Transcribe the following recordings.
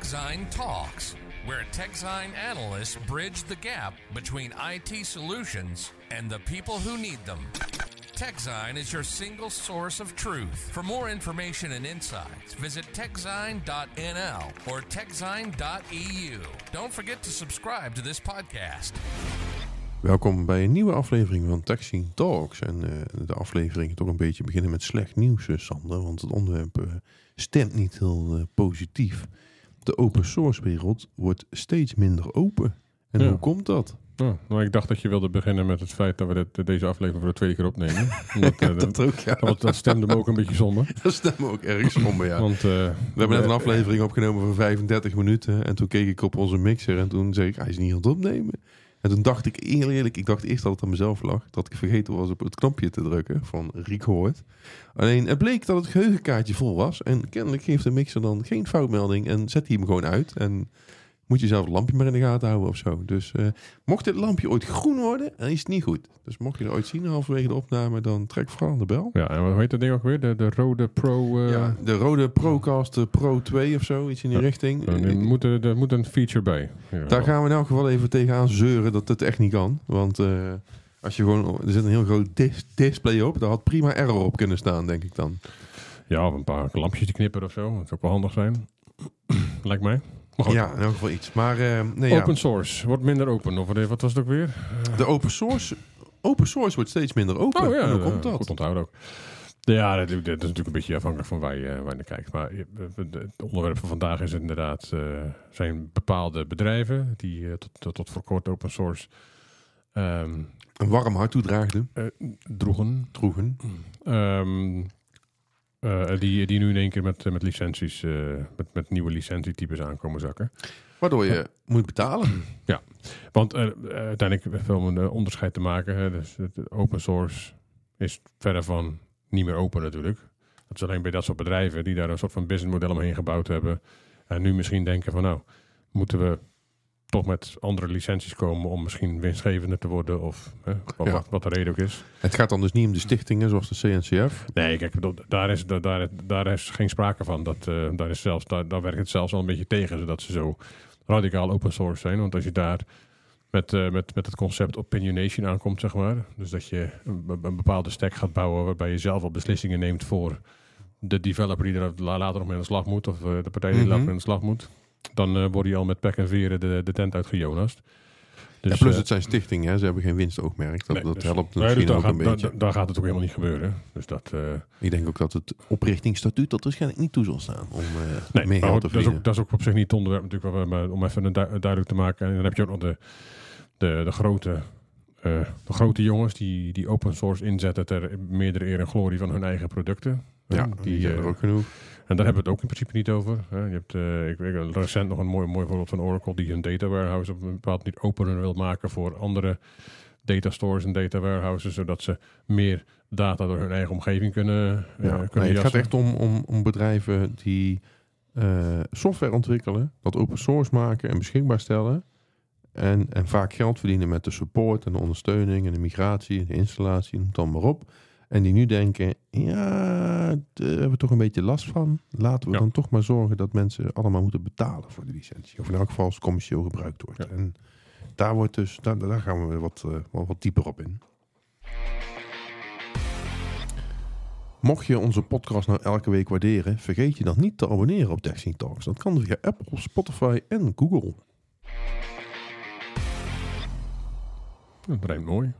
TechZine Talks, where TechZine analysts bridge the gap between IT solutions and the people who need them. TechZine is your single source of truth. For more information and insights, visit techzine.nl or techzine.eu. Don't forget to subscribe to this podcast. Welkom bij een nieuwe aflevering van TechZine Talks. En uh, de aflevering toch een beetje beginnen met slecht nieuws, eh, Sander. Want het onderwerp uh, stemt niet heel uh, positief. de open source wereld wordt steeds minder open. En hoe komt dat? nou, ik dacht dat je wilde beginnen met het feit dat we dit, deze aflevering voor de tweede keer opnemen. Omdat, eh, dat, ook, ja. Want dat stemde me ook een beetje zonde. Dat stemde me ook erg zonde, ja. Want, eh, we hebben net een eh, aflevering opgenomen van 35 minuten. En toen keek ik op onze mixer en toen zei ik, hij is niet aan het opnemen. En toen dacht ik eerlijk, ik dacht eerst dat het aan mezelf lag. Dat ik vergeten was op het knopje te drukken van record. Alleen het bleek dat het geheugenkaartje vol was. En kennelijk geeft de mixer dan geen foutmelding en zet hij hem gewoon uit. En moet je zelf het lampje maar in de gaten houden of zo. Dus eh, mocht dit lampje ooit groen worden, dan is het niet goed. Dus mocht je er ooit zien halverwege de opname, dan trek vooral aan de bel. Ja, en hoe heet dat ding ook weer? De, de Rode Pro... Eh, ja, de Rode Procast Pro 2 of zo, iets in die richting. Nou, er moet, een feature bij. Daar gaan we in elk geval even tegenaan zeuren dat het echt niet kan. Want... Eh, als je gewoon, er zit een heel groot display op. Daar had prima error op kunnen staan, denk ik dan. Ja, of een paar lampjes te knipperen of zo. Dat zou ook wel handig zijn. Lijkt mij. Ja, in elk geval iets. Maar, eh, nee, open source wordt minder open. Of eh, wat was het ook weer? Eh, de open source, open source wordt steeds minder open. Oh, ja, komt dat? Goed onthouden ook. Ja, dat, is natuurlijk een beetje afhankelijk van waar je, waar je naar kijkt. Maar het onderwerp van vandaag is inderdaad, uh, zijn bepaalde bedrijven die tot, tot voor kort open source ehm, een warm hart toedraagden. droegen. Droegen. Ehm, eh, die, die nu in één keer met, eh, met licenties, uh, met, met nieuwe licentietypes aankomen zakken. Waardoor je moet betalen. Ja, want uiteindelijk veel een onderscheid te maken. dus open source is verder van niet meer open natuurlijk. Dat is alleen bij dat soort bedrijven die daar een soort van businessmodel omheen gebouwd hebben. En nu misschien denken van nou, moeten we toch met andere licenties komen om misschien winstgevender te worden of hè, wat, wat, de reden ook is. Het gaat dan dus niet om de stichtingen zoals de CNCF? Nee, kijk, daar is, daar, daar is geen sprake van. Dat, eh, daar, is zelfs, daar, daar werkt het zelfs al een beetje tegen, zodat ze zo radicaal open source zijn. Want als je daar met, eh, met, met het concept opinionation aankomt, zeg maar, dus dat je een, bepaalde stack gaat bouwen waarbij je zelf al beslissingen neemt voor de developer die er later nog mee aan de slag moet of eh, de partij die later mhm. mee aan de slag moet dan uh, eh, word je al met pek en veren de, de tent uitgejonast. Dus, ja, plus eh, het zijn stichtingen, hè? ze hebben geen winstoogmerk. Dat, dat dus- helpt natuurlijk dus gaat, een beetje. Daar gaat het ook helemaal niet gebeuren. Dus dat, eh, ik denk ook dat het oprichtingsstatuut dat waarschijnlijk niet toe zal staan om uh, nee, meer Dat, dat is, ook, op zich niet het onderwerp natuurlijk, maar, om even duidelijk te maken. En dan heb je ook nog de, de, de grote, de grote jongens die, die open source inzetten ter meerdere eer en glorie van hun eigen producten. Ja, die, hebben er ook genoeg. En daar hebben we het ook in principe niet over. Hè. Je hebt eh, ik, recent nog een mooi, mooi voorbeeld van Oracle die hun data warehouse op een bepaald niet openen wil maken voor andere data stores en data warehouses, zodat ze meer data door hun eigen omgeving kunnen, eh, ja, Het gaat echt om, om, om bedrijven die eh, software ontwikkelen, dat open source maken en beschikbaar stellen. En, en vaak geld verdienen met de support en de ondersteuning en de migratie en de installatie, noem dan maar op. En die nu denken, ja, daar hebben we toch een beetje last van. Laten we dan toch maar zorgen dat mensen allemaal moeten betalen voor de licentie. Of in elk geval als commercieel gebruikt wordt. En daar, wordt dus, daar, daar gaan we wat, eh, wat, wat dieper op in. Mocht je onze podcast nou elke week waarderen, vergeet je dan niet te abonneren op Destiny Talks. Dat kan via Apple, Spotify en Google. Dat rijmt mooi.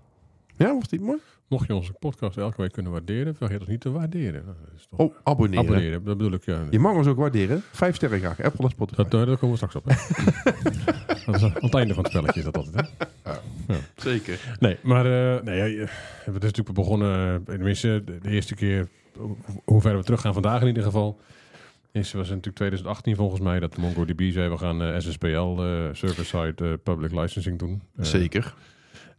Ja, mocht dit mooi? Mocht je onze podcast elke week kunnen waarderen, vergeet het niet te waarderen. Oh, abonneren. Abonneren, dat bedoel ik. Ja. Je mag ons ook waarderen. Vijf sterren graag. Apple en Spotify. Dat, eh, daar komen we straks op. dat is het einde van het spelletje is dat altijd. Hè? Ja. Zeker. Nee, maar uh, nee, ja, het is dus natuurlijk begonnen, eh, tenminste de eerste keer, hoe ver we terug gaan vandaag in ieder geval. Is, was natuurlijk 2018 volgens mij dat MongoDB zei we gaan SSPL, uh, server-side public licensing doen. Zeker.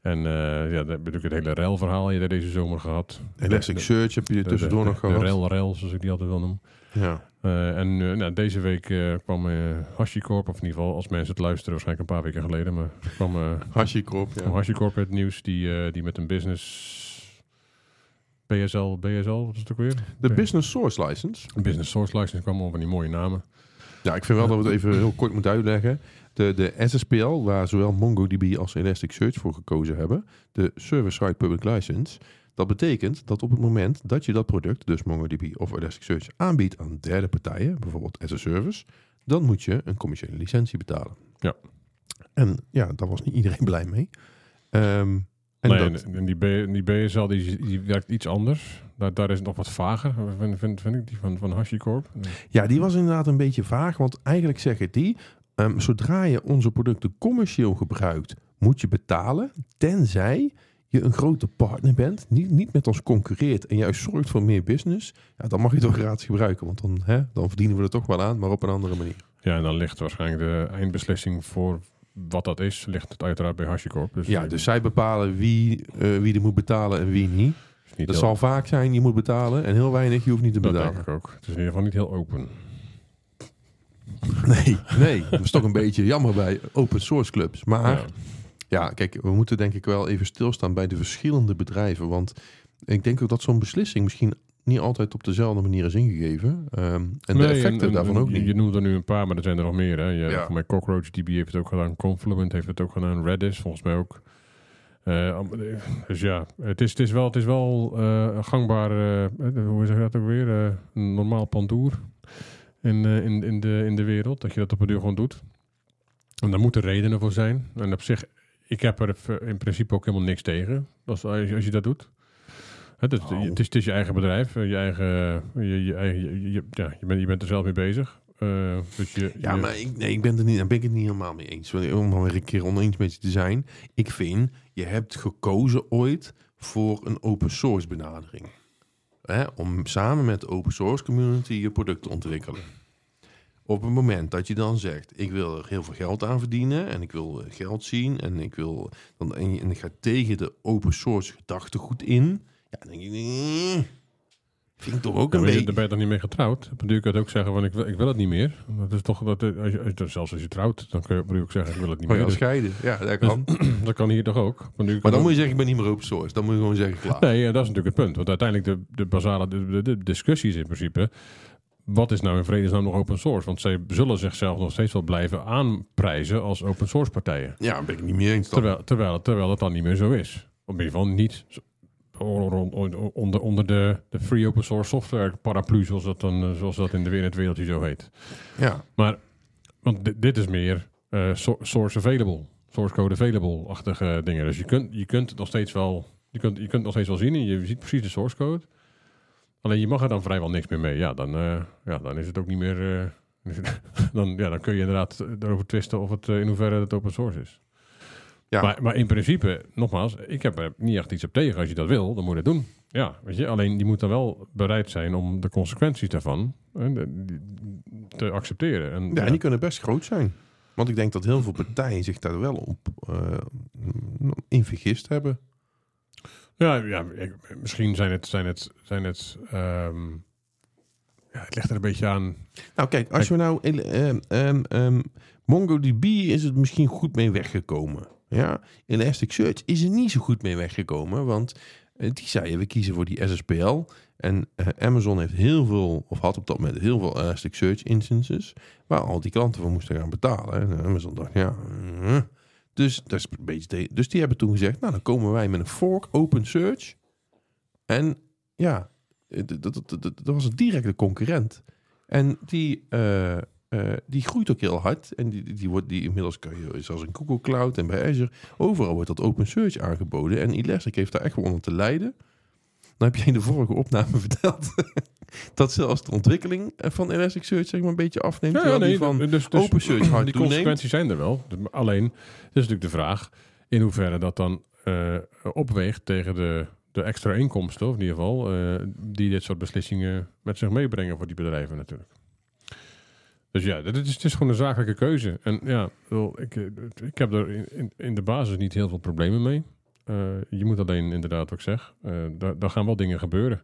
En eh, ja, dan heb ik het hele rel-verhaal je deze zomer gehad. Elastic Search heb je er tussendoor nog gehad. De rel-rel, zoals ik die altijd wel noem. Ja. Eh, en eh, nou, deze week uh, kwam HashiCorp, of in ieder geval als mensen het luisteren, waarschijnlijk een paar weken geleden, maar kwam HashiCorp, ja. HashiCorp het nieuws die, die met een business BSL, BSL, wat is het ook weer? De Business Source License. De Business Source License kwam over van die mooie namen. Ja, nou, ik vind wel dat we het even heel kort moeten uitleggen. De, de SSPL, waar zowel MongoDB als Elasticsearch voor gekozen hebben, de Server-Side Public License, dat betekent dat op het moment dat je dat product, dus MongoDB of Elasticsearch, aanbiedt aan derde partijen, bijvoorbeeld as a service, dan moet je een commerciële licentie betalen. Ja. En ja, daar was niet iedereen blij mee. Um, en, die, B, die BSL die, die werkt iets anders. Daar, daar is het nog wat vager, vind, vind, vind ik, die van, van HashiCorp. Ja, die was inderdaad een beetje vaag. Want eigenlijk zeggen die, ehm, zodra je onze producten commercieel gebruikt, moet je betalen. Tenzij je een grote partner bent, niet, niet met ons concurreert en juist zorgt voor meer business, ja, dan mag je toch gratis gebruiken. Want dan, hè, dan verdienen we er toch wel aan, maar op een andere manier. Ja, en dan ligt waarschijnlijk de eindbeslissing voor wat dat is, ligt het uiteraard bij HashiCorp. Dus ja, eh, dus zij bepalen wie, eh, wie er moet betalen en wie niet. Dus niet dat zal vaak zijn, je moet betalen. En heel weinig, je hoeft niet te betalen. Dat denk ik ook. Het is in ieder geval niet heel open. Nee, nee. Dat is toch een beetje jammer bij open source clubs. Maar ja. ja. kijk, we moeten denk ik wel even stilstaan bij de verschillende bedrijven. Want ik denk ook dat zo'n beslissing misschien niet altijd op dezelfde manier is ingegeven. Ehm, en de effecten daarvan ook niet. Je noemt er nu een paar, maar er zijn er nog meer. Hè? Je, ja. Mijn Cockroach DB heeft het ook gedaan. Confluent heeft het ook gedaan. Redis volgens mij ook. Eh, dus ja, het is, het is wel, het is wel eh, gangbaar, eh, hoe zeg je dat ook weer, normaal pandoer in, in, in, de, in de wereld. Dat je dat op een duur gewoon doet. En daar moeten redenen voor zijn. En op zich, ik heb er in principe ook helemaal niks tegen als, als je dat doet. Nou. Het is, je eigen bedrijf, eh, je eigen, eh, je, je, je, ja, je, bent, je bent er zelf mee bezig. Eh, dus je, ja, maar ik, nee, ik ben, er niet, ben ik het niet helemaal mee eens. Om er een keer oneens met je te zijn. Ik vind, je hebt gekozen ooit voor een open source benadering. Hè? Om samen met de open source community je product te ontwikkelen. Op het moment dat je dan zegt, ik wil er heel veel geld aan verdienen en ik wil geld zien en ik wil dan en, en ik ga tegen de open source gedachtegoed in, ja, dan denk ik, mm, vind ik toch ook een beetje... Daar ben je dan niet meer getrouwd. Dan kan je het ook zeggen van ik, ik wil het niet meer. Dat is toch, dat, eh, als zelfs als je trouwt, dan kun je, ook zeggen ik wil het niet maar meer. Maar scheiden, ja dat dus kan. dat kan hier toch ook. Maar, dan moet je zeggen ik ben niet meer open source. Dan moet je gewoon zeggen klaar. Nee, ja, dat is natuurlijk het punt. Want uiteindelijk de, de basale de, de discussie in principe wat is nou in vredesnaam nog open source? Want zij zullen zichzelf nog steeds wel blijven aanprijzen als open source partijen. Ja, ben ik niet meer eens. Terwijl, terwijl, terwijl het dan niet meer zo is. Op ieder geval niet onder, onder de, de free open source software paraplu, zoals dat, dan, eh, zoals dat in de wereldje zo heet. Ja. Maar, want dit, is meer eh, source available, source code available-achtige eh, dingen. Dus je kunt, je kunt het nog steeds wel, je kunt, je kunt nog steeds wel zien en je ziet precies de source code. Alleen je mag er dan vrijwel niks meer mee. Ja, dan, ja, dan is het ook niet meer. dan, ja, dan kun je inderdaad erover twisten of het in hoeverre het open source is. Maar, maar in principe, nogmaals, ik heb er niet echt iets op tegen. Als je dat wil, dan moet je dat doen. Ja, weet je, alleen die moet dan wel bereid zijn om de consequenties daarvan eh, te accepteren. En, ja, En die kunnen best groot zijn. Want ik denk dat heel veel partijen zich daar wel op uh, in vergist hebben. Ja, ja misschien zijn het. Zijn het, zijn het ehm, ja, het ligt er een beetje aan. Nou, kijk, als we nou. Eh, ehm, ehm, MongoDB is het misschien goed mee weggekomen. Ja, Elasticsearch is er niet zo goed mee weggekomen, want die zeiden we kiezen voor die SSPL. En Amazon heeft heel veel, of had op dat moment heel veel Elasticsearch instances, waar al die klanten voor moesten gaan betalen. En Amazon dacht, ja. dus, dat is een beetje dus die hebben toen gezegd, nou dan komen wij met een fork open search. En ja, dat, dat, was een directe concurrent. En die, eh, die groeit ook heel hard. En die, die wordt die inmiddels kan je, zoals in Google Cloud en bij Azure, overal wordt dat open search aangeboden. En Elastic heeft daar echt wel onder te lijden. Dan heb je in de vorige opname verteld dat zelfs de ontwikkeling eh, van Elasticsearch zeg maar, een beetje afneemt. Ja, nee, van dus- dus- dus open search Die consequenties zijn er wel. Alleen, het is natuurlijk de vraag in hoeverre dat dan eh, opweegt tegen de, de extra inkomsten, of in ieder geval, die dit soort beslissingen met zich meebrengen voor die bedrijven natuurlijk. Dus ja, dat is, het is gewoon een zakelijke keuze. En ja, ik, ik heb er in, in de basis niet heel veel problemen mee. Eh, je moet alleen inderdaad, ook zeggen. uh, daar, gaan wel dingen gebeuren.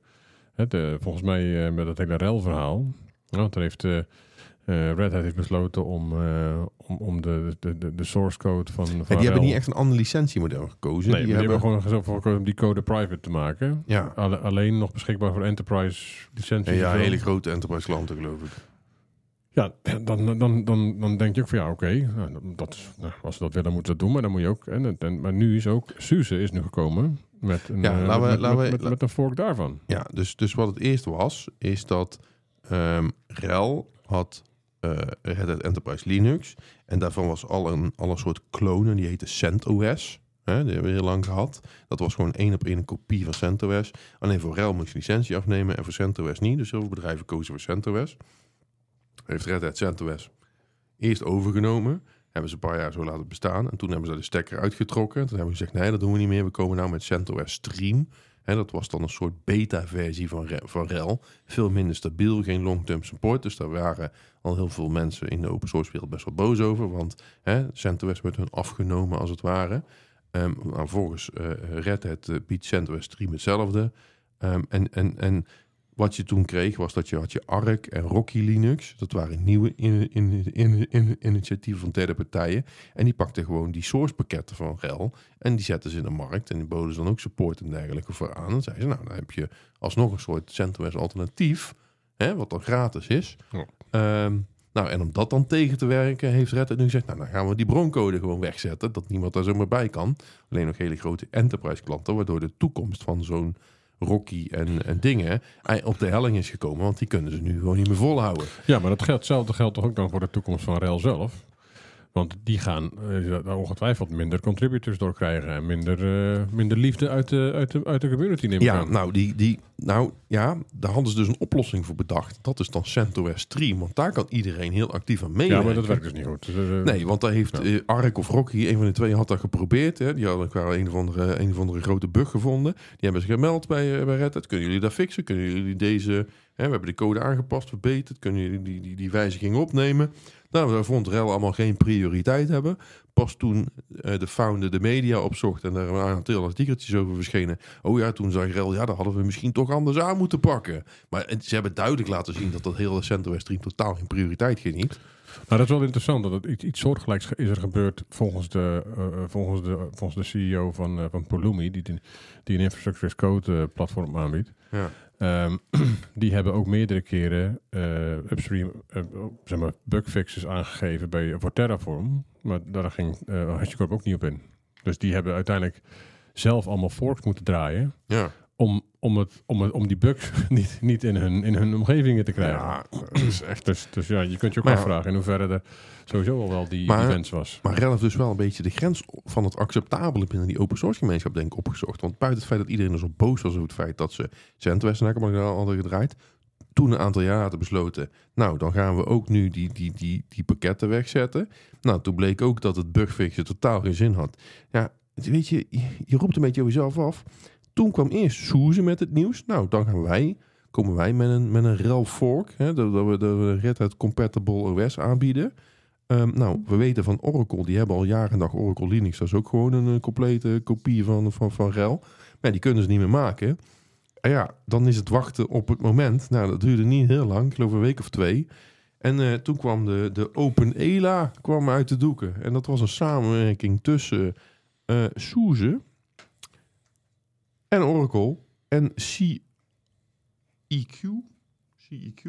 volgens mij eh, met het hele rel-verhaal. Nou, heeft Red Hat heeft besloten om, om, om de, de, de, source code van. van die hebben niet echt een ander licentiemodel gekozen. Nee, die, hebben... gewoon gekozen om die code private te maken. Ja. alleen nog beschikbaar voor enterprise licenties. Ja, ja hele grote enterprise klanten, geloof ik. Ja, dan, dan, dan, dan denk je ook van ja, oké, nou, dat nou, als we dat willen moeten we dat doen, maar dan moet je ook. En, en, maar nu is ook, Suze is nu gekomen met een, ja, eh, laten we, laten we, met, een vork daarvan. Ja, dus, dus wat het eerst was, is dat um, REL had uh, eh, Red Enterprise Linux. En daarvan was al een, al soort klonen, die heette CentOS. Hè, die hebben we heel lang gehad. Dat was gewoon één op één een kopie van CentOS. Alleen voor REL moest je licentie afnemen en voor CentOS niet. Dus heel veel bedrijven kozen voor CentOS heeft Red Hat CentOS eerst overgenomen. Hebben ze een paar jaar zo laten bestaan. En toen hebben ze de stekker uitgetrokken. Toen hebben ze gezegd, nee, dat doen we niet meer. We komen nou met CentOS Stream. En dat was dan een soort beta-versie van, van RHEL, Veel minder stabiel, geen long-term support. Dus daar waren al heel veel mensen in de open source wereld best wel boos over. Want hè, CentOS werd hun afgenomen als het ware. Um, nou, volgens eh, Red Hat eh, biedt CentOS Stream hetzelfde. Ehm, en, en, en wat je toen kreeg was dat je had je ARC en Rocky Linux. Dat waren nieuwe in, in, in, initiatieven van derde partijen. En die pakten gewoon die source pakketten van REL. En die zetten ze in de markt. En die boden ze dan ook support en dergelijke voor aan. En zeiden ze, nou dan heb je alsnog een soort CentOS alternatief. Hè, wat dan gratis is. Ja. Ehm, nou, en om dat dan tegen te werken, heeft Red Hat nu gezegd: Nou, dan gaan we die broncode gewoon wegzetten. Dat niemand daar zomaar bij kan. Alleen nog hele grote enterprise klanten, waardoor de toekomst van zo'n Rocky en, en dingen op de helling is gekomen. Want die kunnen ze nu gewoon niet meer volhouden. Ja, maar dat geldt, hetzelfde geldt toch ook dan voor de toekomst van rail zelf? Want die gaan eh, ongetwijfeld minder contributors door krijgen. En minder, eh, minder liefde uit de, uit de, uit de community nemen. Ja, nou, die, die, nou ja, daar hadden ze dus een oplossing voor bedacht. Dat is dan CentOS 3. Want daar kan iedereen heel actief aan meewerken. Ja, maar dat werkt dus niet goed. Dus, eh, nee, want daar heeft Ark of Rocky, een van de twee, had dat geprobeerd. Hè. Die hadden qua een of, andere, een of andere grote bug gevonden. Die hebben ze gemeld bij, bij Red Kunnen jullie dat fixen? Kunnen jullie deze... Hè, we hebben de code aangepast, verbeterd. Kunnen jullie die, die, die wijziging opnemen? Nou, we vond rel allemaal geen prioriteit hebben. Pas toen eh, de founder de media opzocht en daar een aantal artikeltjes over verschenen. Oh ja, toen zei rel, ja, dat hadden we misschien toch anders aan moeten pakken. Maar ze hebben duidelijk laten zien dat dat hele Central Stream totaal geen prioriteit geniet. Nou, dat is wel interessant. Dat iets, soortgelijks is er gebeurd volgens de, eh, eh, volgens de, volgens de CEO van, eh, van Polumi, die, die een Infrastructure as Code platform aanbiedt. Ja. Ehm, die hebben ook meerdere keren upstream zeg maar bugfixes aangegeven bij, voor Terraform. Maar daar ging HashiCorp ook niet op in. Dus die hebben uiteindelijk zelf allemaal forks moeten draaien. Ja. Om om, het, om, het, om die bugs niet, niet in, hun, in hun omgevingen te krijgen. Ja. Dus, echt, dus, dus ja, je kunt je ook afvragen in hoeverre de sowieso al wel die, wens was. Maar relf dus wel een beetje de grens van het acceptabele binnen die open source gemeenschap denk ik opgezocht. Want buiten het feit dat iedereen er zo boos was over het feit dat ze Centwest en al hadden gedraaid, toen een aantal jaar hadden besloten, nou dan gaan we ook nu die, die, die, die pakketten wegzetten. Nou, toen bleek ook dat het bugfixen totaal geen zin had. Ja, weet je, je roept een beetje jezelf af. Toen kwam eerst Soeze met het nieuws. Nou, dan gaan wij, komen wij met een, met een RHEL fork. Hè, dat, dat, we de Red Hat Compatible OS aanbieden. Ehm, nou, mhm. we weten van Oracle, die hebben al jaren en dag Oracle Linux. Dat is ook gewoon een, complete kopie van, van, van RHEL. Maar die kunnen ze niet meer maken. En ja, dan is het wachten op het moment. Nou, dat duurde niet heel lang, ik geloof een week of twee. En eh, toen kwam de, de Open ELA kwam uit de doeken. En dat was een samenwerking tussen uh, eh, Soeze, en Oracle en CEQ. CEQ.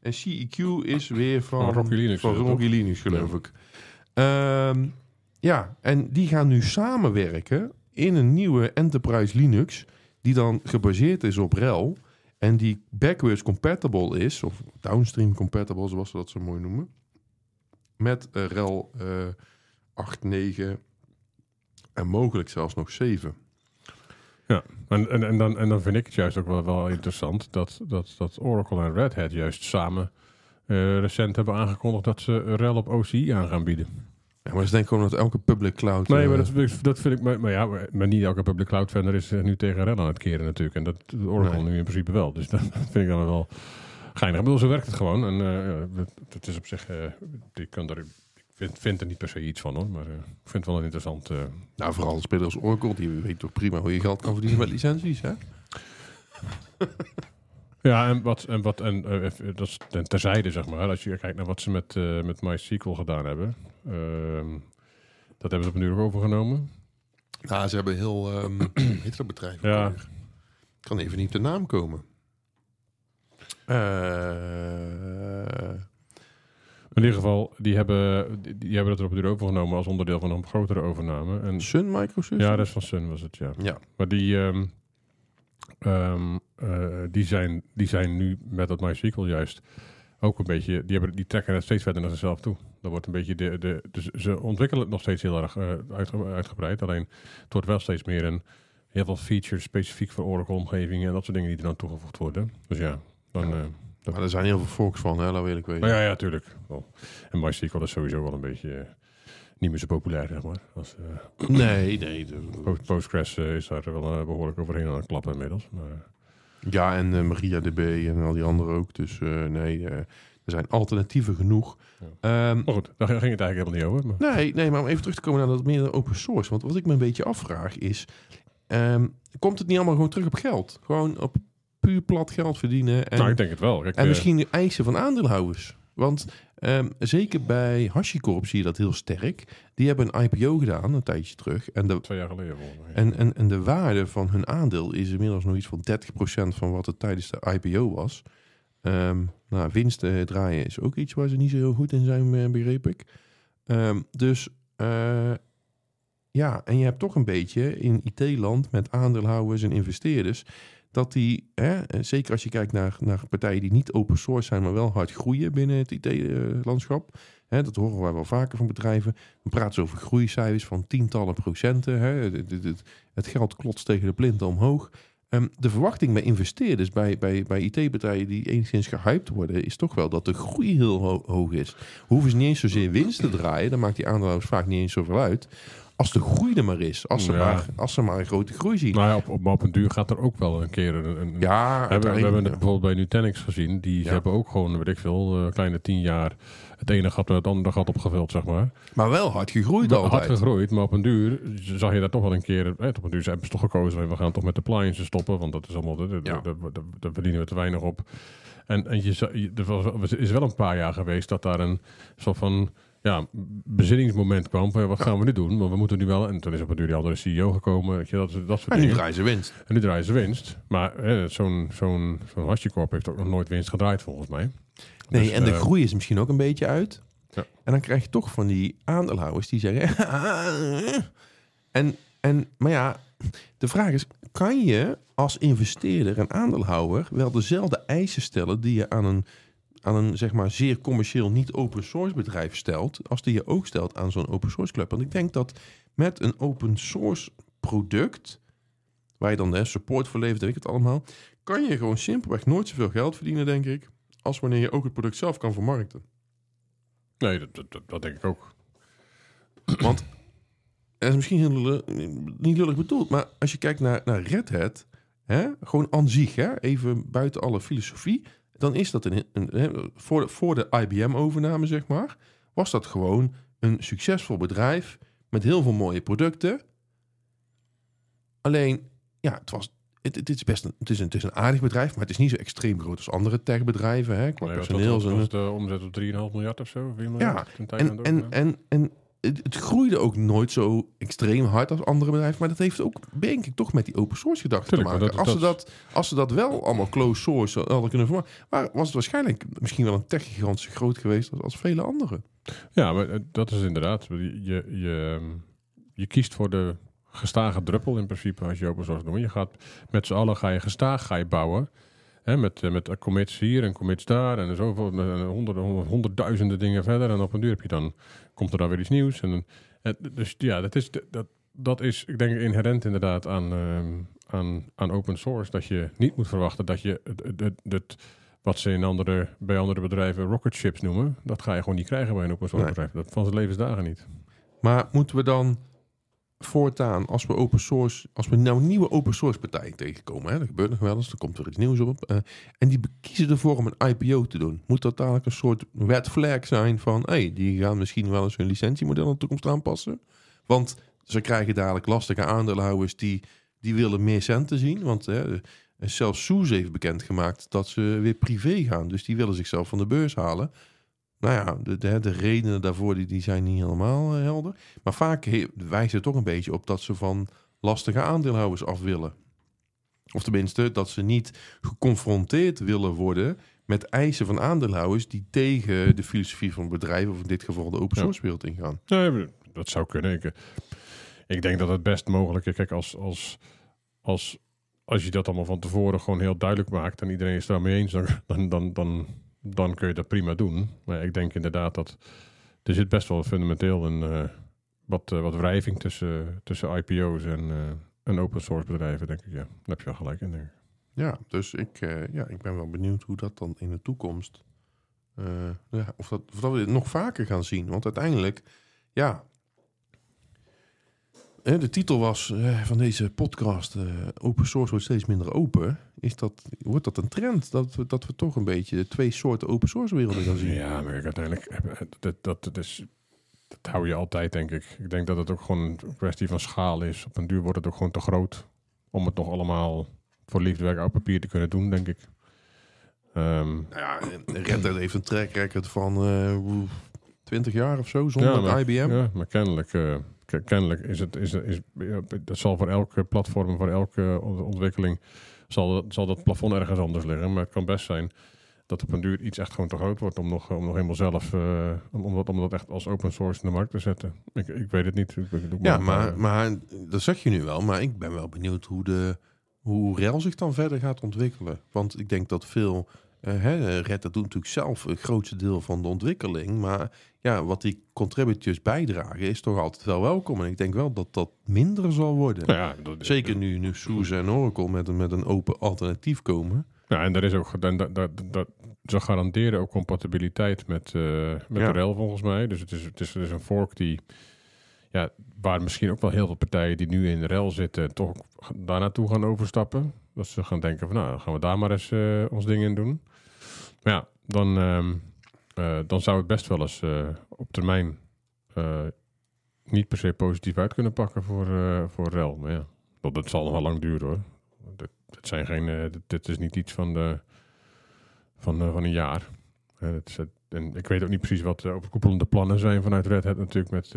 En CEQ is weer van, Rocky Linux, van Rocky Linux geloof ik. Ehm, ja, en die gaan nu samenwerken in een nieuwe Enterprise Linux, die dan gebaseerd is op RHEL en die backwards compatible is, of downstream compatible zoals we dat zo mooi noemen, met RHEL uh, 8, 9 en mogelijk zelfs nog 7. Ja, en, en, en, dan, en dan vind ik het juist ook wel, wel interessant dat, dat, dat Oracle en Red Hat juist samen eh, recent hebben aangekondigd dat ze RHEL op OCI aan gaan bieden. Ja, maar ze denken gewoon dat elke public cloud... Nee, eh, maar dat, dat vind ik... Maar, maar ja, maar, niet elke public cloud vendor is eh, nu tegen RHEL aan het keren natuurlijk. En dat Oracle nu in principe wel. Dus dat, vind ik dan wel geinig. Ik bedoel, zo werkt het gewoon. En uh, het, is op zich... Uh, kan er vind, vind er niet per se iets van hoor, maar uh, vind het wel een interessant. Uh... Nou, vooral spelers als Oracle, die weet toch prima hoe je geld kan verdienen met licenties, hè? ja, en wat, en wat, en eh, dat is ten, terzijde zeg maar, als je kijkt naar wat ze met, met MySQL gedaan hebben, ehm, dat hebben ze opnieuw overgenomen. Ja, nou, ze hebben heel um, bedrijf. Ja. Ik kan even niet de naam komen. Eh in ieder geval, die hebben, die, hebben dat er op de duur overgenomen als onderdeel van een grotere overname. En, Sun Microsystems? Ja, dat is van Sun was het, ja. ja. Maar die, ehm, ehm, eh, die, zijn, die zijn nu met dat MySQL juist ook een beetje, die, hebben, die trekken het steeds verder naar zichzelf toe. Dat wordt een beetje de, de, dus ze ontwikkelen het nog steeds heel erg eh, uitgebreid. Alleen het wordt wel steeds meer een heel veel features specifiek voor Oracle-omgevingen en dat soort dingen die er dan toegevoegd worden. Dus ja, dan... Eh, maar er zijn heel veel volks van, hè, laat ik weten. Ja, ja, tuurlijk. En MySQL is sowieso wel een beetje eh, niet meer zo populair, zeg maar. Eh, nee, nee. Post Postgres uh, is daar wel behoorlijk overheen aan het klappen inmiddels. Maar... Ja, en MariaDB en al die anderen ook. Dus nee, er zijn alternatieven genoeg. Ja. Ehm, maar goed, daar ging het eigenlijk helemaal niet over. Maar... Nee, nee, maar om even terug te komen naar dat meer open source. Want wat ik me een beetje afvraag is... Ehm, komt het niet allemaal gewoon terug op geld? Gewoon op puur plat geld verdienen. En, nou, ik denk het wel. Kijk, en eh, misschien de eisen van aandeelhouders. Want ehm, zeker bij HashiCorp zie je dat heel sterk. Die hebben een IPO gedaan een tijdje terug. En de, Twee jaar geleden. En, en, en de waarde van hun aandeel is inmiddels nog iets van 30% van wat het tijdens de IPO was. Um, nou, winst eh, draaien is ook iets waar ze niet zo heel goed in zijn, eh, begreep ik. Ehm, dus ja, en je hebt toch een beetje in IT-land met aandeelhouders en investeerders dat die, hè, zeker als je kijkt naar, naar partijen die niet open source zijn, maar wel hard groeien binnen het IT-landschap. dat horen wij wel vaker van bedrijven. We praten dus over groeicijfers van tientallen procenten. Hè, het, geld klotst tegen de plinten omhoog. Ehm, de verwachting bij investeerders, bij, bij, bij IT-partijen die enigszins gehyped worden, is toch wel dat de groei heel hoog is. Hoeven ze niet eens zozeer winst te draaien, dan maakt die aandeelhouders vaak niet eens zoveel uit. Als de groei er maar is. Als ze, maar, als ze maar een grote groei zien. Maar op, op, op een duur gaat er ook wel een keer een... ja, we, we hebben het bijvoorbeeld bij Nutanix gezien. Die hebben ook gewoon, weet ik veel, eh, kleine tien jaar... het ene gat het andere gat opgevuld, zeg maar. Maar wel hard gegroeid al. Hard gegroeid, maar op een duur zag je daar toch wel een keer... Hè, eh, op een duur hebben ze toch gekozen, we gaan toch met de appliances stoppen... want dat is allemaal, daar ja. verdienen we te weinig op. En, en je, er is wel een paar jaar geweest dat daar een soort van ja, bezinningsmoment kwam. wat gaan we nu doen? Want we moeten nu wel. En toen is op een duur al de CEO gekomen. dat je, dat, dat soort nu draaien ze winst. En nu draaien ze winst. Maar zo'n zo'n zo'n heeft ook nog nooit winst gedraaid, volgens mij. Nee, dus, en de eh, groei is misschien ook een beetje uit. Ja. En dan krijg je toch van die aandeelhouders die zeggen. en, en, maar ja, de vraag is: kan je als investeerder en aandeelhouder wel dezelfde eisen stellen die je aan een aan een zeg maar, zeer commercieel niet open source bedrijf stelt, als die je ook stelt aan zo'n open source club. Want ik denk dat met een open source product, waar je dan de support voor levert, weet ik het allemaal, kan je gewoon simpelweg nooit zoveel geld verdienen, denk ik, als wanneer je ook het product zelf kan vermarkten. Nee, dat, dat, dat denk ik ook. Want, dat is misschien lullig, niet lullig bedoeld, maar als je kijkt naar, naar Red Hat, hè, gewoon aan zich, hè, even buiten alle filosofie, dan is dat een, een, voor de, voor de IBM-overname, zeg maar, was dat gewoon een succesvol bedrijf met heel veel mooie producten. Alleen, ja, het was. Het, is best een, het, is een, het is een aardig bedrijf, maar het is niet zo extreem groot als andere techbedrijven. Hè, qua nee, personeel. Dat de omzet op 3,5 miljard of zo. ja, en, en, en, en het, groeide ook nooit zo extreem hard als andere bedrijven. Maar dat heeft ook, denk ik, toch met die open source gedachte te maken. als, ze dat, als ze dat wel allemaal closed source hadden kunnen vormen, maar was het waarschijnlijk misschien wel een tech-gigant zo groot geweest als, als vele anderen. Ja, maar eh, dat is inderdaad. Je, je, ehm, je kiest voor de gestage druppel in principe als je open source doet. Je gaat met z'n allen ga je gestaag ga je bouwen met, eh, met hier en commits daar en zoveel, eh, honderden, honderdduizenden dingen verder. En op een duur heb je dan, komt er dan weer iets nieuws. En, eh, dus ja, dat is, dat, dat is, ik denk, inherent inderdaad aan, ehm, aan, aan open source. Dat je niet moet verwachten dat je het wat ze in andere, bij andere bedrijven rocket ships noemen, dat ga je gewoon niet krijgen bij een open source bedrijf. Dat van zijn levensdagen niet. Maar moeten we dan voortaan, als we open source, als we nou nieuwe open source partijen tegenkomen, hè, dat gebeurt nog wel eens, dan komt er iets nieuws op, eh, en die kiezen ervoor om een IPO te doen, moet dat dadelijk een soort red flag zijn van, hey, die gaan misschien wel eens hun licentiemodel in de toekomst aanpassen, want ze krijgen dadelijk lastige aandeelhouders die, die willen meer centen zien, want hè, eh, zelfs Soes heeft bekendgemaakt dat ze weer privé gaan, dus die willen zichzelf van de beurs halen nou ja, de, de, redenen daarvoor die, zijn niet helemaal eh, helder. Maar vaak wijzen wijst het toch een beetje op dat ze van lastige aandeelhouders af willen. Of tenminste, dat ze niet geconfronteerd willen worden met eisen van aandeelhouders die tegen de filosofie van bedrijven, of in dit geval de open source wereld, ingaan. Nee, dat zou kunnen. Ik, eh, ik denk dat het best mogelijke, kijk, als, als, als, als je dat allemaal van tevoren gewoon heel duidelijk maakt en iedereen is daar mee eens, dan, dan, dan dan kun je dat prima doen. Maar ik denk inderdaad dat er zit best wel fundamenteel een, eh, wat, eh, wat wrijving tussen, tussen IPO's en, uh, open source bedrijven, denk ik. Ja, daar heb je wel gelijk in, denk ik. Ja, dus ik, ja, ik ben wel benieuwd hoe dat dan in de toekomst. ja, of, dat, of dat we dit nog vaker gaan zien. Want uiteindelijk, ja, de titel was eh, van deze podcast: eh, Open source wordt steeds minder open. Is dat, wordt dat een trend? Dat we, dat we toch een beetje twee soorten open source werelden gaan zien? Ja, maar uiteindelijk, eh, dat, dat, dat, is, dat hou je altijd, denk ik. Ik denk dat het ook gewoon een kwestie van schaal is. Op een duur wordt het ook gewoon te groot om het nog allemaal voor liefdewerk op papier te kunnen doen, denk ik. Um, ja, Red heeft een track record van uh, 20 jaar of zo zonder IBM. Ja, maar kennelijk. Eh, kennelijk is het, is, is, dat zal voor elke platform, voor elke ontwikkeling, zal zal dat plafond ergens anders liggen. Maar het kan best zijn dat op een duur iets echt gewoon te groot wordt om nog, om nog helemaal zelf, eh, om, dat, om dat echt als open source in de markt te zetten. Ik, ik weet het niet. Ik, ja, maar, maar, maar dat zeg je nu wel, maar ik ben wel benieuwd hoe, de, hoe REL zich dan verder gaat ontwikkelen. Want ik denk dat veel eh, hè, eh, Red dat doet natuurlijk zelf het grootste deel van de ontwikkeling. Maar ja, wat die contributors bijdragen is toch altijd wel welkom. En ik denk wel dat dat minder zal worden. Nou ja, Zeker nu, nu SUSE en Oracle met een, met een open alternatief komen. Ja, en daar is ook, dat, dat, dat, ze garanderen ook compatibiliteit met, uh, met REL volgens mij. Dus het is, het is, een fork die, ja, waar misschien ook wel heel veel partijen die nu in REL zitten, toch daar naartoe gaan overstappen. Dat ze gaan denken van nou, gaan we daar maar eens ons ding in doen. Ja, dan, ehm, eh, dan zou het best wel eens eh, op termijn eh, niet per se positief uit kunnen pakken voor, voor REL. Maar ja, dat, dat zal nog wel lang duren hoor. Dat, zijn geen, dit is niet iets van, de, van, van een jaar. is, en ik weet ook niet precies wat de overkoepelende plannen zijn vanuit Red Hat natuurlijk met,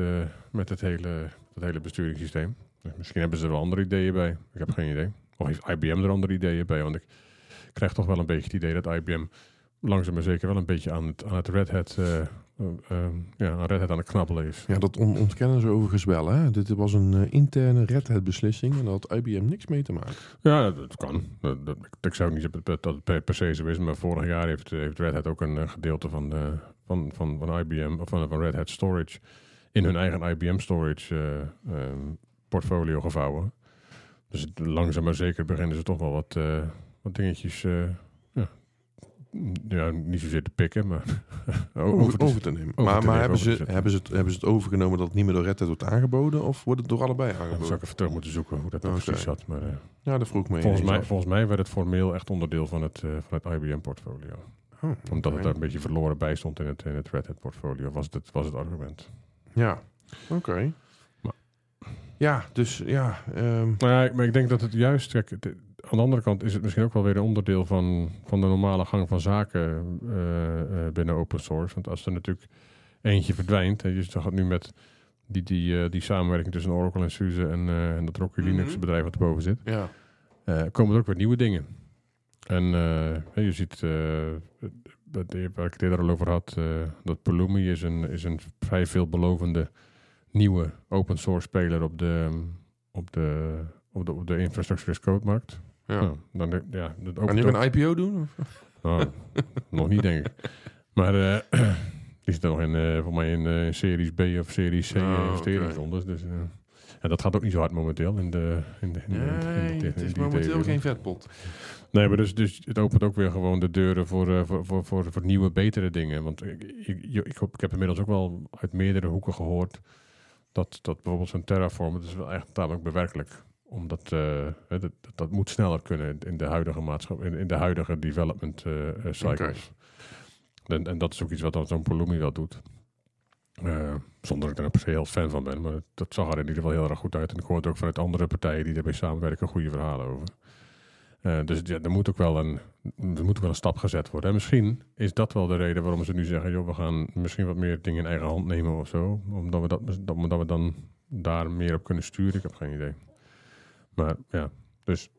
met het hele, het hele besturingssysteem. Dus misschien hebben ze er wel andere ideeën bij. Ik heb geen idee. Of heeft IBM er andere ideeën bij? Want ik krijg toch wel een beetje het idee dat IBM langzaam maar zeker wel een beetje aan het, aan het Red Hat... Eh, eh, eh, ja, Red Hat aan het knabbelen is. Ja, dat ontkennen ze overigens wel. Hè? Dit was een interne Red Hat beslissing en daar had IBM niks mee te maken. Ja, dat kan. Dat, ik zou niet zeggen dat het per, se zo is, maar vorig jaar heeft, heeft Red Hat ook een gedeelte van, van, van, van IBM, of van, van Red Hat Storage, in hun eigen IBM Storage ehm, portfolio gevouwen. Dus langzaam maar zeker beginnen ze toch wel wat, wat dingetjes ja, niet zozeer te pikken, maar over, te nemen. maar, hebben, ze, hebben, ze het, hebben ze het overgenomen dat het niet meer door Red Hat wordt aangeboden? Of wordt het door allebei aangeboden? Dan zou ik even terug moeten zoeken hoe dat okay. precies zat. Maar, eh, ja, dat vroeg me volgens mij, volgens mij werd het formeel echt onderdeel van het, eh, van het IBM-portfolio. Oh, Omdat het daar een beetje verloren bij stond in het, in het Red Hat-portfolio, was, het, was het argument. Ja, oké. Ja, dus ja. Maar, ehm, nou ja, maar ik denk dat het juist aan de andere kant is het misschien ook wel weer een onderdeel van, van de normale gang van zaken eh, eh, binnen open source. Want als er natuurlijk eentje verdwijnt, en je gaat nu met die, die, eh, die samenwerking tussen Oracle en SUSE en, en dat Rocky mhm. Linux bedrijf wat erboven zit, ja. komen er ook weer nieuwe dingen. En je ziet, waar ik het eerder al over had, dat Pulumi is een, is een vrij veelbelovende nieuwe open source speler op de, op de op de, op de infrastructure code markt. Ja. dan, ja dat kan je een IPO doen? Nou, nog niet, denk ik. Maar uh, die zit nog in, eh, voor mij in uh, series B of series C oh, ah, investeringsrondes. Okay. Dus, en dat gaat ook niet zo hard momenteel in de, in de, in de, in het is momenteel geen vetpot. Nee, maar dus, dus het opent ook weer gewoon de deuren voor, voor, voor, voor, nieuwe, betere dingen. Want ik, ik, ik, ik, heb inmiddels ook wel uit meerdere hoeken gehoord dat, dat bijvoorbeeld zo'n Terraform, Dat is wel echt tamelijk bewerkelijk omdat eh, dat, dat, moet sneller kunnen in de huidige maatschappij, in, de huidige development eh, eh, cycles. En, dat is ook iets wat dan zo'n Polumi wel doet. zonder dat ik er per se heel fan van ben, maar dat zag er in ieder geval heel erg goed uit. En ik hoorde ook vanuit andere partijen die erbij samenwerken goede verhalen over. dus ja, er moet ook wel een, er moet wel een stap gezet worden. En misschien is dat wel de reden waarom ze nu zeggen: joh, we gaan misschien wat meer dingen in eigen hand nemen of zo. Omdat we, dat, omdat we dan daar meer op kunnen sturen. Ik heb geen idee. Maar ja, dus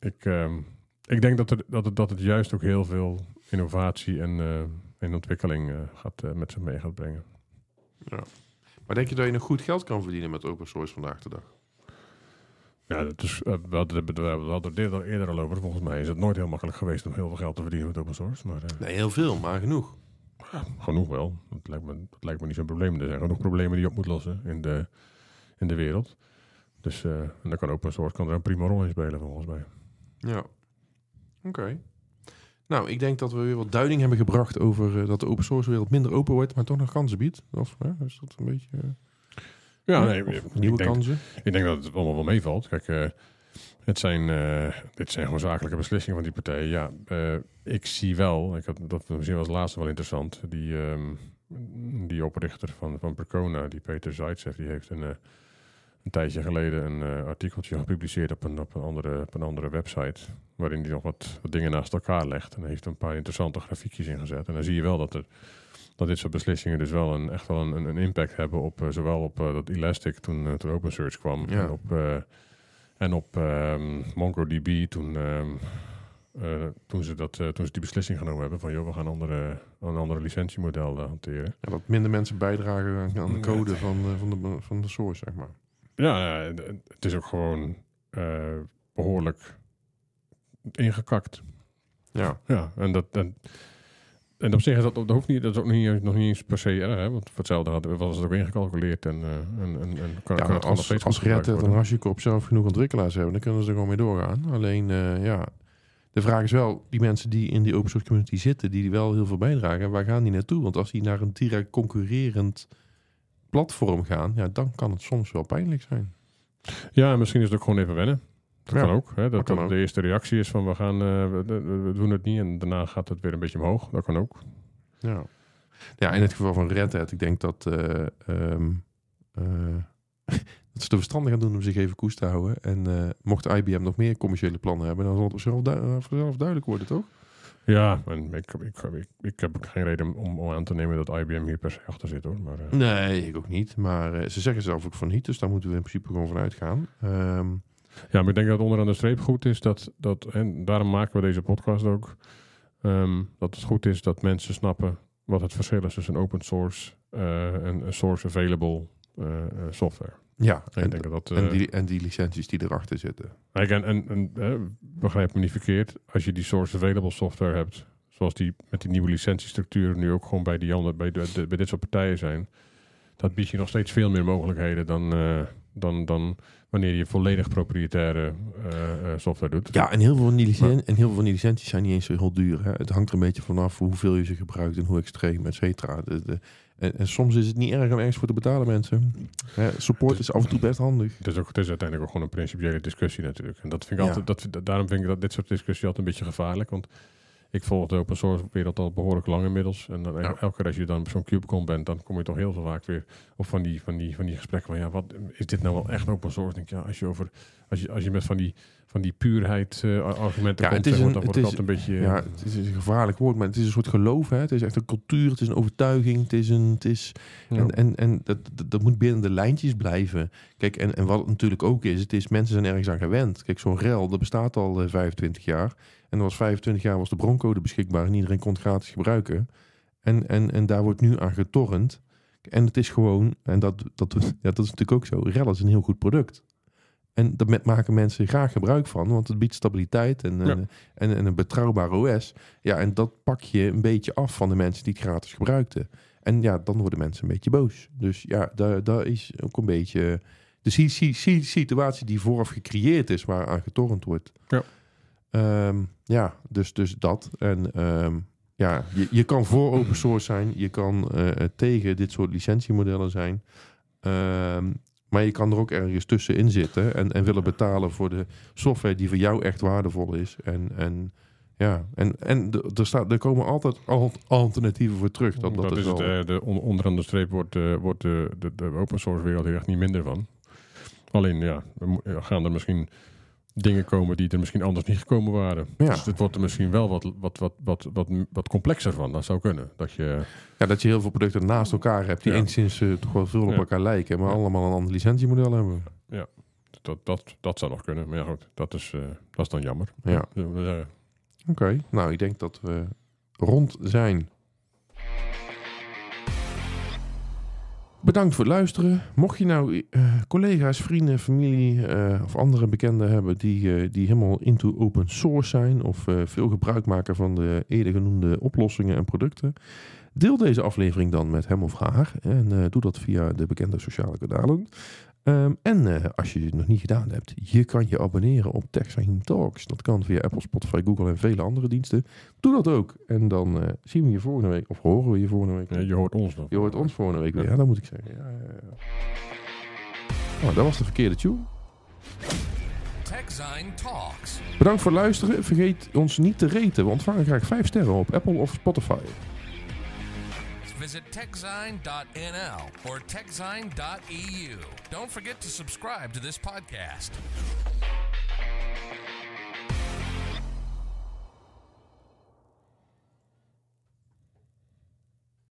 ik, ehm, ik denk dat, er, dat, het, dat het juist ook heel veel innovatie en, eh, en ontwikkeling eh, gaat, eh, met zich mee gaat brengen. Ja. Maar denk je dat je nog goed geld kan verdienen met open source vandaag de dag? Ja, dat is, we hadden dit al eerder al over. Volgens mij is het nooit heel makkelijk geweest om heel veel geld te verdienen met open source. Maar, nee, heel veel, maar genoeg. genoeg wel. Dat lijkt, me, dat lijkt me niet zo'n probleem. Er zijn genoeg problemen die je op moet lossen in de, in de wereld. Dus uh, en dan kan open source kan er een prima rol in spelen volgens mij. Ja, oké. Nou, ik denk dat we weer wat duiding hebben gebracht over eh, dat de open source wereld minder open wordt, maar toch nog kansen biedt. Of is dat een beetje... Eh, ja, nee, nieuwe kansen. ik denk dat het allemaal wel meevalt. Kijk, het zijn, dit zijn gewoon zakelijke beslissingen van die partijen. Ja, ik zie wel, ik had, dat misschien was laatste wel interessant, die, ehm, die oprichter van, van Percona, die Peter Zaitsev, die heeft een, een tijdje geleden een eh, artikeltje gepubliceerd op een, op, een andere, op een andere website. Waarin hij nog wat, dingen naast elkaar legt. En heeft een paar interessante grafiekjes ingezet. En dan zie je wel dat, er, dat dit soort beslissingen dus wel een, echt wel een, een impact hebben op eh, zowel op eh, dat Elastic toen, Open OpenSearch kwam. En op, en op ehm, MongoDB toen. Ehm, toen, ze dat, toen ze die beslissing genomen hebben van joh, we gaan andere, een andere licentiemodel uh, hanteren. Ja, dat minder mensen bijdragen aan de code van, van, de, van de source, zeg maar. Ja, het is ook gewoon eh, behoorlijk ingekakt. Ja. Ja, en dat... En, en op zich is dat, dat, hoeft niet, dat is ook niet, nog niet eens per se hè? want hetzelfde hadden, was het ook ingecalculeerd en, eh, en, en, en kan, ja, kan het als, steeds Als Red en op zelf genoeg ontwikkelaars hebben, dan kunnen ze er gewoon mee doorgaan. Alleen, eh, ja, de vraag is wel, die mensen die in die open source community zitten, die wel heel veel bijdragen, waar gaan die naartoe? Want als die naar een direct concurrerend platform gaan, ja, dan kan het soms wel pijnlijk zijn. Ja, misschien is het ook gewoon even wennen. Dat kan ook. Hè? Dat, dat, de eerste reactie is van we gaan, uh, we, doen het niet en daarna gaat het weer een beetje omhoog. Dat kan ook. Ja, ja in het geval van Red Hat, ik denk dat, eh, ehm, eh, dat ze de verstandig gaan doen om zich even koest te houden. En mocht IBM nog meer commerciële plannen hebben, dan zal het vanzelf, du duidelijk worden, toch? Ja, ik, ik, ik, ik, heb geen reden om, aan te nemen dat IBM hier per se achter zit hoor. Maar, eh. Nee, ik ook niet. Maar eh, ze zeggen zelf ook van niet, dus daar moeten we in principe gewoon van uitgaan. Ehm, ja, maar ik denk dat onderaan de streep goed is dat, dat en daarom maken we deze podcast ook, ehm, dat het goed is dat mensen snappen wat het verschil is tussen open source uh, en source available software. Ja, en, en, eh, die, en die licenties die erachter zitten. Kijk, en, en, begrijp me niet verkeerd, als je die source available software hebt, zoals die met die nieuwe licentiestructuren nu ook gewoon bij, die andere, bij, de, bij dit soort partijen zijn, dat biedt je nog steeds veel meer mogelijkheden dan, eh, dan, dan wanneer je volledig proprietaire eh, software doet. Ja, en heel, veel van die licen- en heel veel van die licenties zijn niet eens zo heel duur. Hè? Het hangt er een beetje vanaf hoeveel je ze gebruikt en hoe extreem, et cetera. De, de, en, soms is het niet erg om ergens voor te betalen, mensen. support is af en toe best handig. Het is, ook, uiteindelijk ook gewoon een principiële discussie natuurlijk. En dat vind ik altijd, dat, daarom vind ik dat dit soort discussies altijd een beetje gevaarlijk. Want ik volg de open source wereld al behoorlijk lang inmiddels. En dan elke keer als je dan op zo'n KubeCon bent, dan kom je toch heel vaak weer op van die, van die, van die gesprekken van ja, wat is dit nou wel echt open source? Denk, ja, als je over als je, als je met van die van die puurheid eh, argumenten ja, het is een, wordt een beetje... het is een gevaarlijk woord, maar het is een soort geloof. Hè? Het is echt een cultuur, het is een overtuiging, het is een... Het is, En, en, en dat, dat moet binnen de lijntjes blijven. Kijk, en, en wat het natuurlijk ook is, het is mensen zijn ergens aan gewend. Kijk, zo'n rel, dat bestaat al 25 eh, jaar. En dat was 25 jaar was de broncode beschikbaar en iedereen kon het gratis gebruiken. En, en, en daar wordt nu aan getorrend. En het is gewoon, en dat, dat, ja, dat is natuurlijk ook zo, rel is een heel goed product. En daar maken mensen graag gebruik van, want het biedt stabiliteit en, eh, en, en, een betrouwbare OS. Ja, en dat pak je een beetje af van de mensen die het gratis gebruikten. En ja, dan worden mensen een beetje boos. Dus ja, daar, is ook een beetje de situatie die vooraf gecreëerd is, waar aan getornd wordt. Ja, ehm, ja dus, dus dat. En ehm, ja, je, je kan voor open source zijn, je kan eh, tegen dit soort licentiemodellen zijn. Um, maar je kan er ook ergens tussenin zitten en, en willen betalen voor de software die voor jou echt waardevol is. En, en ja, en, en er, staat, er komen altijd alternatieven voor terug. Dat, dat, dat is, het, eh, de, onder de streep wordt, de, eh, wordt de, eh, de, de open source wereld hier echt niet minder van. Alleen ja, we gaan er misschien dingen komen die er misschien anders niet gekomen waren. Dus het wordt er misschien wel wat, wat, wat, wat, wat, wat complexer van. Dat zou kunnen. Dat je... Ja, dat je heel veel producten naast elkaar hebt die ja. enigszins uh, toch wel veel op elkaar lijken, maar allemaal een ander licentiemodel hebben. Ja, dat, dat, dat zou nog kunnen. Maar ja, goed, dat is, eh, dat is dan jammer. Ja. Eh, Oké, nou ik denk dat we rond zijn. bedankt voor het luisteren. Mocht je nou eh, collega's, vrienden, familie eh, of andere bekenden hebben die, eh, die helemaal into open source zijn of veel gebruik maken van de eerder genoemde oplossingen en producten, deel deze aflevering dan met hem of haar en doe dat via de bekende sociale kanalen. Ehm, en eh, als je het nog niet gedaan hebt, je kan je abonneren op Techsign Talks. Dat kan via Apple, Spotify, Google en vele andere diensten. Doe dat ook. En dan eh, zien we je volgende week, of horen we je volgende week. je hoort ons nog. Je hoort ons volgende week weer, ja, dat moet ik zeggen. Ja, ja, oh, dat was de verkeerde tune. Techsign Talks. Bedankt voor het luisteren. Vergeet ons niet te reten, We ontvangen graag 5 sterren op Apple of Spotify. visit techzine.nl or techzine.eu. Don't forget to subscribe to this podcast.